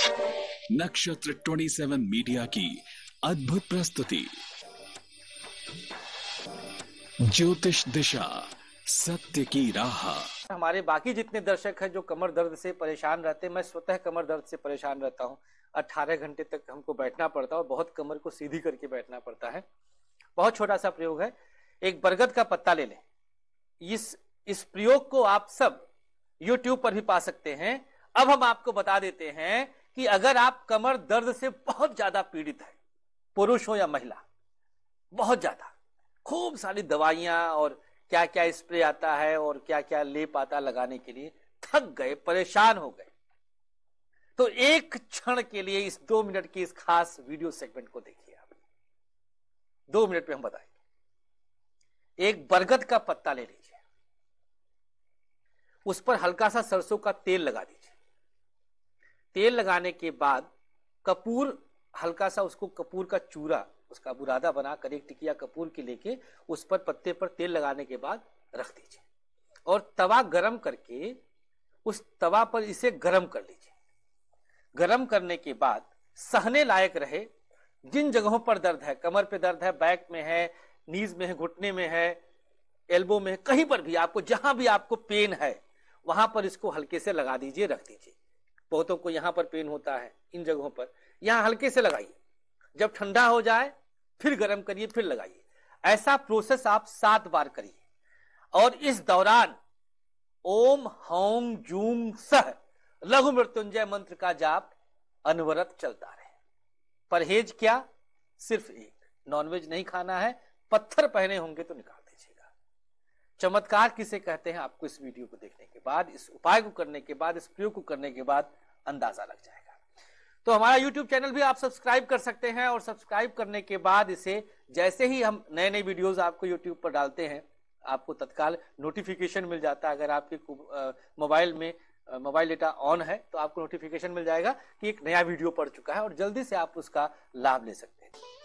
नक्षत्र 27 मीडिया की अद्भुत प्रस्तुति ज्योतिष दिशा सत्य की राह हमारे बाकी जितने दर्शक हैं जो कमर दर्द से परेशान रहते हैं मैं स्वतः कमर दर्द से परेशान रहता हूं 18 घंटे तक हमको बैठना पड़ता है और बहुत कमर को सीधी करके बैठना पड़ता है बहुत छोटा सा प्रयोग है एक बरगद का पत्ता ले लें इस इस प्रयोग को आप सब यूट्यूब पर भी पा सकते हैं अब हम आपको बता देते हैं कि अगर आप कमर दर्द से बहुत ज्यादा पीड़ित है पुरुष हो या महिला बहुत ज्यादा खूब सारी दवाइयां और क्या क्या स्प्रे आता है और क्या क्या लेप आता लगाने के लिए थक गए परेशान हो गए तो एक क्षण के लिए इस दो मिनट की इस खास वीडियो सेगमेंट को देखिए आप दो मिनट में हम बताएंगे एक बरगद का पत्ता ले लीजिए उस पर हल्का सा सरसों का तेल लगा दीजिए तेल लगाने के बाद कपूर हल्का सा उसको कपूर का चूरा उसका बुरादा बना कर एक टिकिया कपूर की लेके उस पर पत्ते पर तेल लगाने के बाद रख दीजिए और तवा गरम करके उस तवा पर इसे गरम कर लीजिए गरम करने के बाद सहने लायक रहे जिन जगहों पर दर्द है कमर पे दर्द है बैक में है नीज में है घुटने में है एल्बो में है कहीं पर भी आपको जहां भी आपको पेन है वहां पर इसको हल्के से लगा दीजिए रख दीजिए बहुतों को यहाँ पर पेन होता है इन जगहों पर यहाँ हल्के से लगाइए जब ठंडा हो जाए फिर गर्म करिए फिर लगाइए ऐसा प्रोसेस आप सात बार करिए और इस दौरान ओम हौम जूम सह लघु मृत्युंजय मंत्र का जाप अनवरत चलता रहे परहेज क्या सिर्फ एक नॉनवेज नहीं खाना है पत्थर पहने होंगे तो निकाल दीजिए चमत्कार किसे कहते हैं आपको इस वीडियो को देखने के बाद इस उपाय को करने के बाद इस प्रयोग को करने के बाद अंदाजा लग जाएगा तो हमारा YouTube चैनल भी आप सब्सक्राइब कर सकते हैं और सब्सक्राइब करने के बाद इसे जैसे ही हम नए नए वीडियोस आपको YouTube पर डालते हैं आपको तत्काल नोटिफिकेशन मिल जाता है अगर आपके मोबाइल में मोबाइल डेटा ऑन है तो आपको नोटिफिकेशन मिल जाएगा कि एक नया वीडियो पड़ चुका है और जल्दी से आप उसका लाभ ले सकते हैं